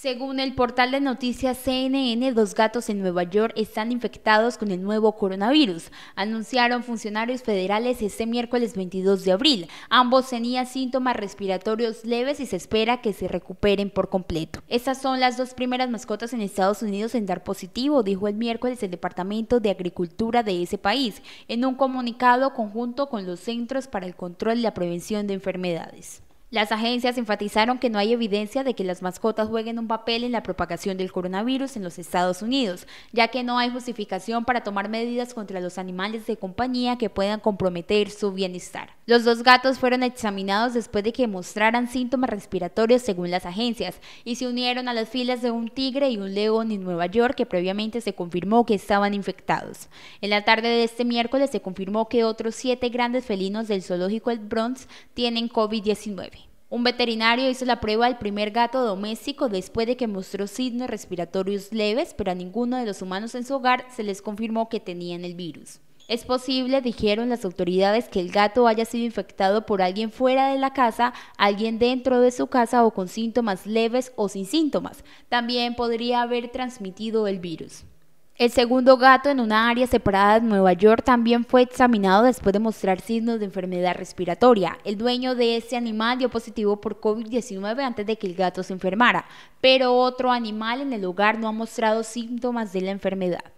Según el portal de noticias CNN, dos gatos en Nueva York están infectados con el nuevo coronavirus, anunciaron funcionarios federales este miércoles 22 de abril. Ambos tenían síntomas respiratorios leves y se espera que se recuperen por completo. Estas son las dos primeras mascotas en Estados Unidos en dar positivo, dijo el miércoles el Departamento de Agricultura de ese país, en un comunicado conjunto con los Centros para el Control y la Prevención de Enfermedades. Las agencias enfatizaron que no hay evidencia de que las mascotas jueguen un papel en la propagación del coronavirus en los Estados Unidos, ya que no hay justificación para tomar medidas contra los animales de compañía que puedan comprometer su bienestar. Los dos gatos fueron examinados después de que mostraran síntomas respiratorios según las agencias y se unieron a las filas de un tigre y un león en Nueva York que previamente se confirmó que estaban infectados. En la tarde de este miércoles se confirmó que otros siete grandes felinos del zoológico El Bronx tienen COVID-19. Un veterinario hizo la prueba al primer gato doméstico después de que mostró signos respiratorios leves, pero a ninguno de los humanos en su hogar se les confirmó que tenían el virus. Es posible, dijeron las autoridades, que el gato haya sido infectado por alguien fuera de la casa, alguien dentro de su casa o con síntomas leves o sin síntomas. También podría haber transmitido el virus. El segundo gato en una área separada de Nueva York también fue examinado después de mostrar signos de enfermedad respiratoria. El dueño de este animal dio positivo por COVID-19 antes de que el gato se enfermara, pero otro animal en el hogar no ha mostrado síntomas de la enfermedad.